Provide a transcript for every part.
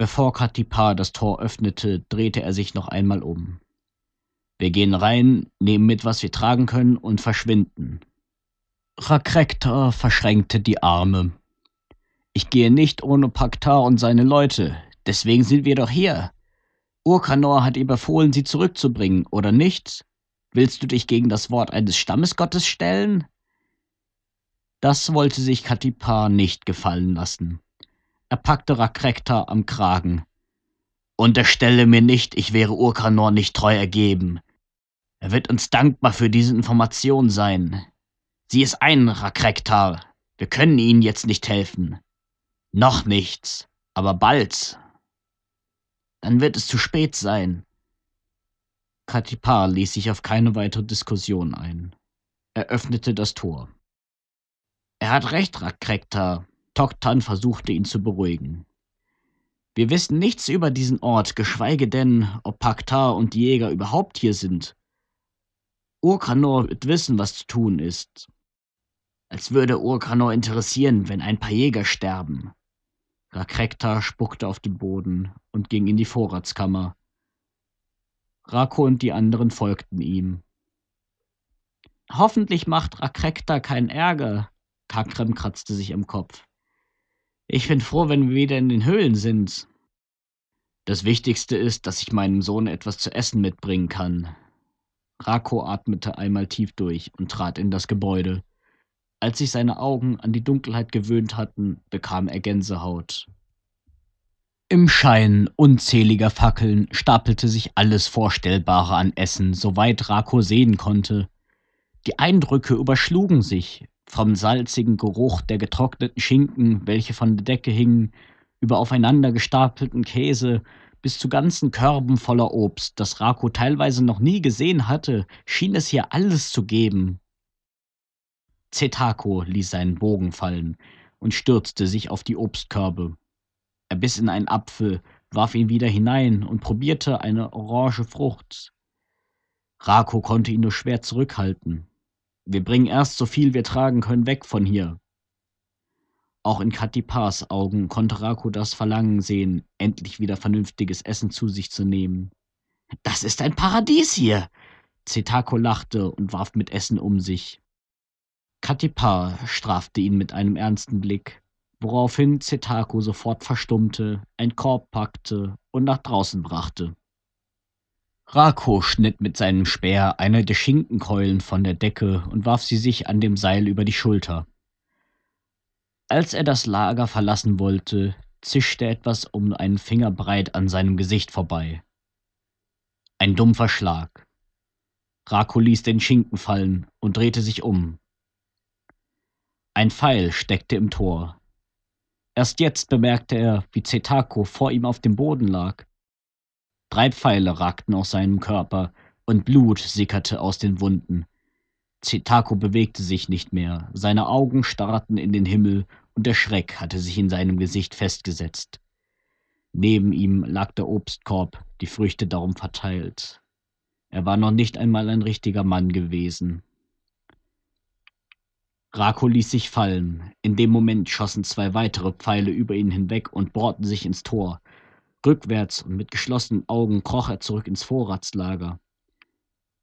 Bevor Katipar das Tor öffnete, drehte er sich noch einmal um. Wir gehen rein, nehmen mit, was wir tragen können, und verschwinden. Rakrekta verschränkte die Arme. Ich gehe nicht ohne Paktar und seine Leute, deswegen sind wir doch hier. Urkanor hat ihr befohlen, sie zurückzubringen, oder nicht? Willst du dich gegen das Wort eines Stammesgottes stellen? Das wollte sich Katipar nicht gefallen lassen. Er packte Rakrekta am Kragen. Unterstelle mir nicht, ich wäre Urkanor nicht treu ergeben. Er wird uns dankbar für diese Information sein. Sie ist ein Rakrekta. Wir können Ihnen jetzt nicht helfen. Noch nichts, aber bald. Dann wird es zu spät sein. Katipar ließ sich auf keine weitere Diskussion ein. Er öffnete das Tor. Er hat recht, Rakrekta, Toktan versuchte ihn zu beruhigen. Wir wissen nichts über diesen Ort, geschweige denn, ob Paktar und die Jäger überhaupt hier sind. Urkanor wird wissen, was zu tun ist. Als würde Urkanor interessieren, wenn ein paar Jäger sterben. Rakrekta spuckte auf den Boden und ging in die Vorratskammer. Rako und die anderen folgten ihm. Hoffentlich macht Rakrekta keinen Ärger. Kakrem kratzte sich am Kopf. Ich bin froh, wenn wir wieder in den Höhlen sind. Das Wichtigste ist, dass ich meinem Sohn etwas zu essen mitbringen kann. Rako atmete einmal tief durch und trat in das Gebäude. Als sich seine Augen an die Dunkelheit gewöhnt hatten, bekam er Gänsehaut. Im Schein unzähliger Fackeln stapelte sich alles Vorstellbare an Essen, soweit Rako sehen konnte. Die Eindrücke überschlugen sich vom salzigen Geruch der getrockneten Schinken, welche von der Decke hingen, über aufeinander gestapelten Käse bis zu ganzen Körben voller Obst, das Rako teilweise noch nie gesehen hatte, schien es hier alles zu geben. Zetako ließ seinen Bogen fallen und stürzte sich auf die Obstkörbe. Er biss in einen Apfel, warf ihn wieder hinein und probierte eine orange Frucht. Rako konnte ihn nur schwer zurückhalten. Wir bringen erst so viel wir tragen können weg von hier. Auch in Katipars Augen konnte Raku das Verlangen sehen, endlich wieder vernünftiges Essen zu sich zu nehmen. Das ist ein Paradies hier! Zetako lachte und warf mit Essen um sich. Katipar strafte ihn mit einem ernsten Blick, woraufhin Zetako sofort verstummte, einen Korb packte und nach draußen brachte. Rako schnitt mit seinem Speer eine der Schinkenkeulen von der Decke und warf sie sich an dem Seil über die Schulter. Als er das Lager verlassen wollte, zischte etwas um einen Finger breit an seinem Gesicht vorbei. Ein dumpfer Schlag. Rako ließ den Schinken fallen und drehte sich um. Ein Pfeil steckte im Tor. Erst jetzt bemerkte er, wie Zetako vor ihm auf dem Boden lag Drei Pfeile ragten aus seinem Körper, und Blut sickerte aus den Wunden. Zitako bewegte sich nicht mehr, seine Augen starrten in den Himmel, und der Schreck hatte sich in seinem Gesicht festgesetzt. Neben ihm lag der Obstkorb, die Früchte darum verteilt. Er war noch nicht einmal ein richtiger Mann gewesen. Rako ließ sich fallen. In dem Moment schossen zwei weitere Pfeile über ihn hinweg und bohrten sich ins Tor. Rückwärts und mit geschlossenen Augen kroch er zurück ins Vorratslager.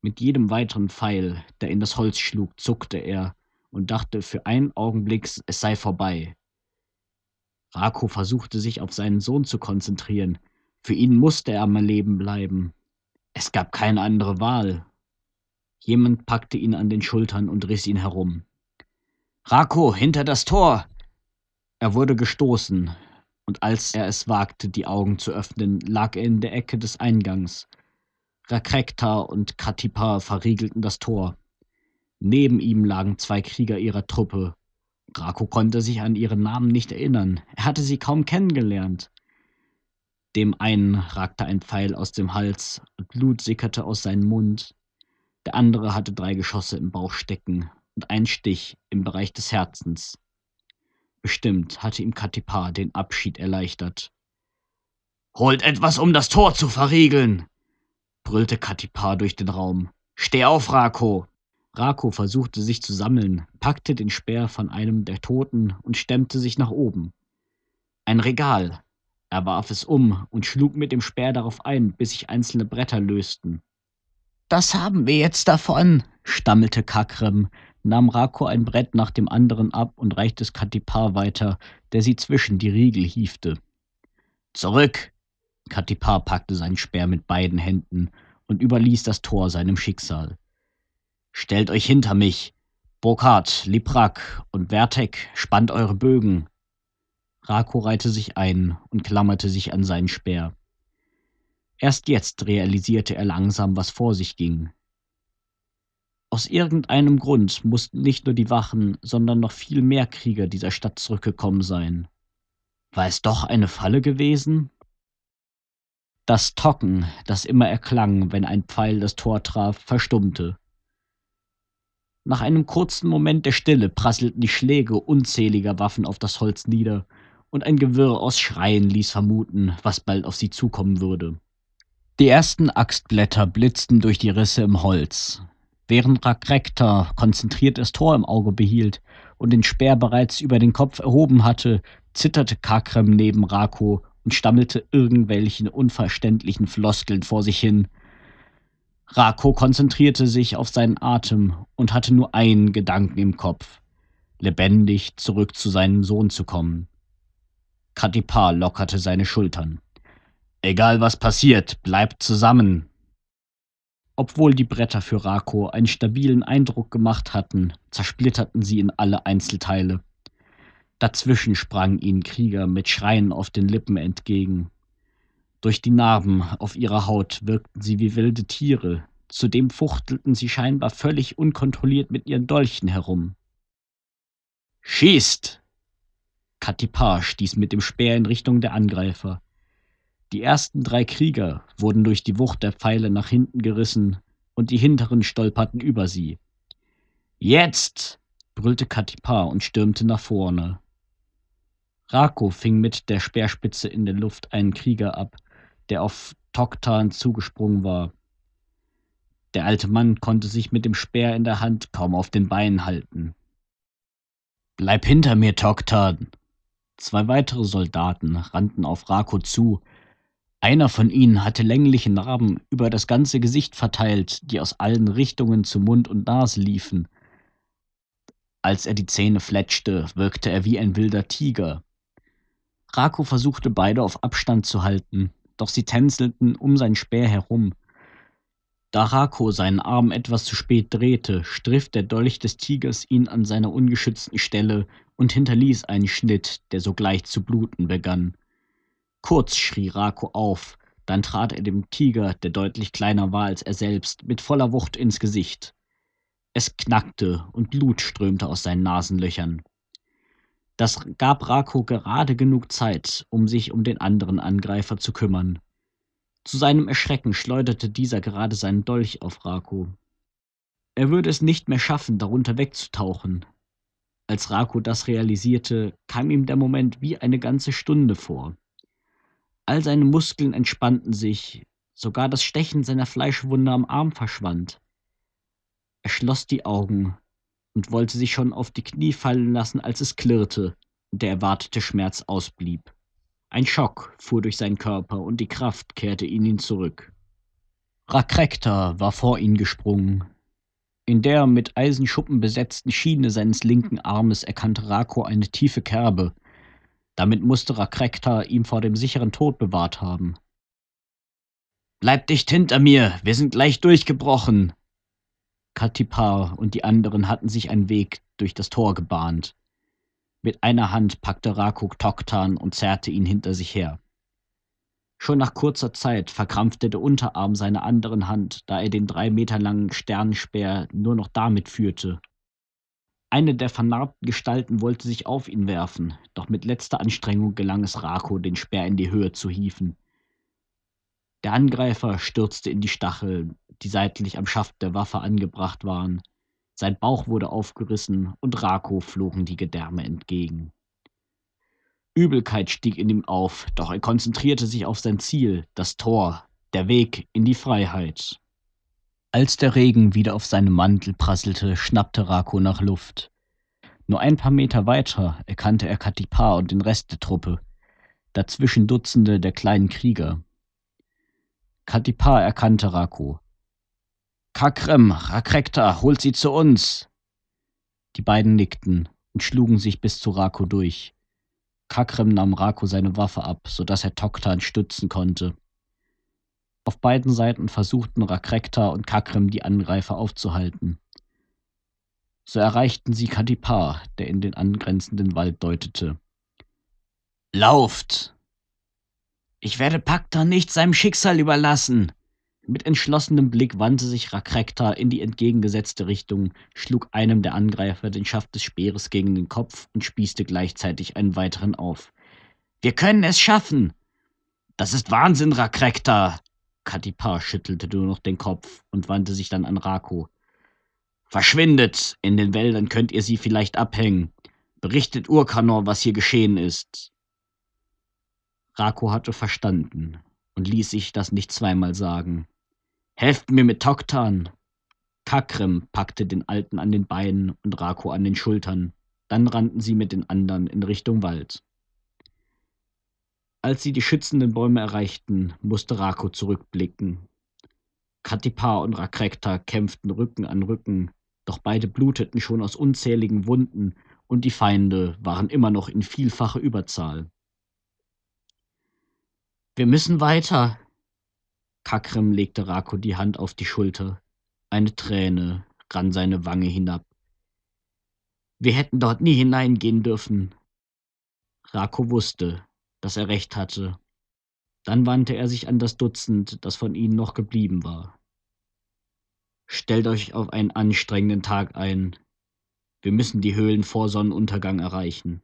Mit jedem weiteren Pfeil, der in das Holz schlug, zuckte er und dachte für einen Augenblick, es sei vorbei. Rako versuchte sich auf seinen Sohn zu konzentrieren. Für ihn musste er am Leben bleiben. Es gab keine andere Wahl. Jemand packte ihn an den Schultern und riss ihn herum. Rako, hinter das Tor! Er wurde gestoßen, und als er es wagte, die Augen zu öffnen, lag er in der Ecke des Eingangs. Rakrekta und Katipa verriegelten das Tor. Neben ihm lagen zwei Krieger ihrer Truppe. Rako konnte sich an ihren Namen nicht erinnern. Er hatte sie kaum kennengelernt. Dem einen ragte ein Pfeil aus dem Hals und Blut sickerte aus seinem Mund. Der andere hatte drei Geschosse im Bauch stecken und einen Stich im Bereich des Herzens. Bestimmt hatte ihm Katipar den Abschied erleichtert. Holt etwas, um das Tor zu verriegeln! brüllte Katipar durch den Raum. Steh auf, Rako! Rako versuchte sich zu sammeln, packte den Speer von einem der Toten und stemmte sich nach oben. Ein Regal. Er warf es um und schlug mit dem Speer darauf ein, bis sich einzelne Bretter lösten. Das haben wir jetzt davon, stammelte Kakrem, nahm Rako ein Brett nach dem anderen ab und reichte es Katipar weiter, der sie zwischen die Riegel hiefte. Zurück! Katipar packte seinen Speer mit beiden Händen und überließ das Tor seinem Schicksal. Stellt euch hinter mich! Burkhardt, Liprak und Vertek, spannt eure Bögen! Rako reihte sich ein und klammerte sich an seinen Speer. Erst jetzt realisierte er langsam, was vor sich ging. Aus irgendeinem Grund mussten nicht nur die Wachen, sondern noch viel mehr Krieger dieser Stadt zurückgekommen sein. War es doch eine Falle gewesen? Das Tocken, das immer erklang, wenn ein Pfeil das Tor traf, verstummte. Nach einem kurzen Moment der Stille prasselten die Schläge unzähliger Waffen auf das Holz nieder, und ein Gewirr aus Schreien ließ vermuten, was bald auf sie zukommen würde. Die ersten Axtblätter blitzten durch die Risse im Holz, während Rektor konzentriert das Tor im Auge behielt und den Speer bereits über den Kopf erhoben hatte, zitterte Kakrem neben Rako und stammelte irgendwelchen unverständlichen Floskeln vor sich hin. Rako konzentrierte sich auf seinen Atem und hatte nur einen Gedanken im Kopf, lebendig zurück zu seinem Sohn zu kommen. Katipar lockerte seine Schultern. Egal was passiert, bleibt zusammen, obwohl die Bretter für Rako einen stabilen Eindruck gemacht hatten, zersplitterten sie in alle Einzelteile. Dazwischen sprangen ihnen Krieger mit Schreien auf den Lippen entgegen. Durch die Narben auf ihrer Haut wirkten sie wie wilde Tiere, zudem fuchtelten sie scheinbar völlig unkontrolliert mit ihren Dolchen herum. Schießt! Katipar stieß mit dem Speer in Richtung der Angreifer. Die ersten drei Krieger wurden durch die Wucht der Pfeile nach hinten gerissen und die hinteren stolperten über sie. Jetzt! brüllte Katipar und stürmte nach vorne. Rako fing mit der Speerspitze in der Luft einen Krieger ab, der auf Toktan zugesprungen war. Der alte Mann konnte sich mit dem Speer in der Hand kaum auf den Beinen halten. Bleib hinter mir, Toktan! Zwei weitere Soldaten rannten auf Rako zu, einer von ihnen hatte längliche Narben über das ganze Gesicht verteilt, die aus allen Richtungen zu Mund und Nase liefen. Als er die Zähne fletschte, wirkte er wie ein wilder Tiger. Rako versuchte beide auf Abstand zu halten, doch sie tänzelten um sein Speer herum. Da Rako seinen Arm etwas zu spät drehte, striff der Dolch des Tigers ihn an seiner ungeschützten Stelle und hinterließ einen Schnitt, der sogleich zu bluten begann. Kurz schrie Rako auf, dann trat er dem Tiger, der deutlich kleiner war als er selbst, mit voller Wucht ins Gesicht. Es knackte und Blut strömte aus seinen Nasenlöchern. Das gab Rako gerade genug Zeit, um sich um den anderen Angreifer zu kümmern. Zu seinem Erschrecken schleuderte dieser gerade seinen Dolch auf Rako. Er würde es nicht mehr schaffen, darunter wegzutauchen. Als Rako das realisierte, kam ihm der Moment wie eine ganze Stunde vor. All seine Muskeln entspannten sich, sogar das Stechen seiner Fleischwunde am Arm verschwand. Er schloss die Augen und wollte sich schon auf die Knie fallen lassen, als es klirrte und der erwartete Schmerz ausblieb. Ein Schock fuhr durch seinen Körper und die Kraft kehrte in ihn zurück. Rakrekta war vor ihn gesprungen. In der mit Eisenschuppen besetzten Schiene seines linken Armes erkannte Rako eine tiefe Kerbe, damit musste Rakrekta ihn vor dem sicheren Tod bewahrt haben. Bleib dicht hinter mir, wir sind gleich durchgebrochen. Katipar und die anderen hatten sich einen Weg durch das Tor gebahnt. Mit einer Hand packte Rakuk Toktan und zerrte ihn hinter sich her. Schon nach kurzer Zeit verkrampfte der Unterarm seiner anderen Hand, da er den drei Meter langen Sternenspeer nur noch damit führte eine der vernarbten Gestalten wollte sich auf ihn werfen, doch mit letzter Anstrengung gelang es Rako, den Speer in die Höhe zu hieven. Der Angreifer stürzte in die Stacheln, die seitlich am Schaft der Waffe angebracht waren. Sein Bauch wurde aufgerissen und Rako flogen die Gedärme entgegen. Übelkeit stieg in ihm auf, doch er konzentrierte sich auf sein Ziel, das Tor, der Weg in die Freiheit. Als der Regen wieder auf seinem Mantel prasselte, schnappte Rako nach Luft. Nur ein paar Meter weiter erkannte er Katipar und den Rest der Truppe, dazwischen Dutzende der kleinen Krieger. Katipar erkannte Rako. Kakrem, Rakrekta, holt sie zu uns! Die beiden nickten und schlugen sich bis zu Rako durch. Kakrem nahm Rako seine Waffe ab, sodass er Toktan stützen konnte. Auf beiden Seiten versuchten Rakrekta und Kakrim die Angreifer aufzuhalten. So erreichten sie Kadipar, der in den angrenzenden Wald deutete. Lauft! Ich werde Pakta nicht seinem Schicksal überlassen! Mit entschlossenem Blick wandte sich Rakrekta in die entgegengesetzte Richtung, schlug einem der Angreifer den Schaft des Speeres gegen den Kopf und spießte gleichzeitig einen weiteren auf. Wir können es schaffen! Das ist Wahnsinn, Rakrekta! Katipar schüttelte nur noch den Kopf und wandte sich dann an Raku. Verschwindet! In den Wäldern könnt ihr sie vielleicht abhängen. Berichtet Urkanor, was hier geschehen ist. Raku hatte verstanden und ließ sich das nicht zweimal sagen. Helft mir mit Toktan! Kakrim packte den Alten an den Beinen und Raku an den Schultern. Dann rannten sie mit den anderen in Richtung Wald. Als sie die schützenden Bäume erreichten, musste Rako zurückblicken. Katipa und Rakrekta kämpften Rücken an Rücken, doch beide bluteten schon aus unzähligen Wunden und die Feinde waren immer noch in vielfacher Überzahl. Wir müssen weiter. Kakrim legte Rako die Hand auf die Schulter. Eine Träne rann seine Wange hinab. Wir hätten dort nie hineingehen dürfen. Rako wusste, dass er recht hatte. Dann wandte er sich an das Dutzend, das von ihnen noch geblieben war. Stellt euch auf einen anstrengenden Tag ein. Wir müssen die Höhlen vor Sonnenuntergang erreichen.